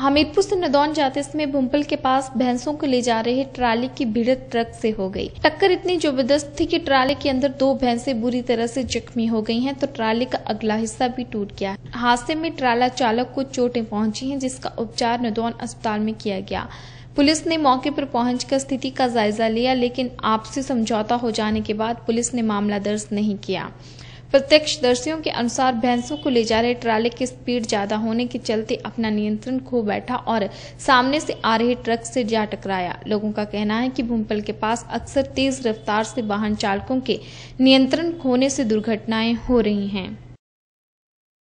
हमीरपुर से नदौन जाते समय भूमपल के पास भैंसों को ले जा रहे ट्राली की भीड़ ट्रक से हो गई टक्कर इतनी जबरदस्त थी कि ट्राली के अंदर दो भैंसे बुरी तरह से जख्मी हो गई हैं तो ट्राली का अगला हिस्सा भी टूट गया हादसे में ट्राला चालक को चोटें पहुंची हैं जिसका उपचार नदौन अस्पताल में किया गया पुलिस ने मौके पर पहुंचकर स्थिति का जायजा लिया लेकिन आपसी समझौता हो जाने के बाद पुलिस ने मामला दर्ज नहीं किया प्रत्यक्षदर्शियों के अनुसार भैंसों को ले जा रहे ट्राले की स्पीड ज्यादा होने के चलते अपना नियंत्रण खो बैठा और सामने से आ रहे ट्रक से जा टकराया लोगों का कहना है कि भूमपल के पास अक्सर तेज रफ्तार से वाहन चालकों के नियंत्रण खोने से दुर्घटनाएं हो रही हैं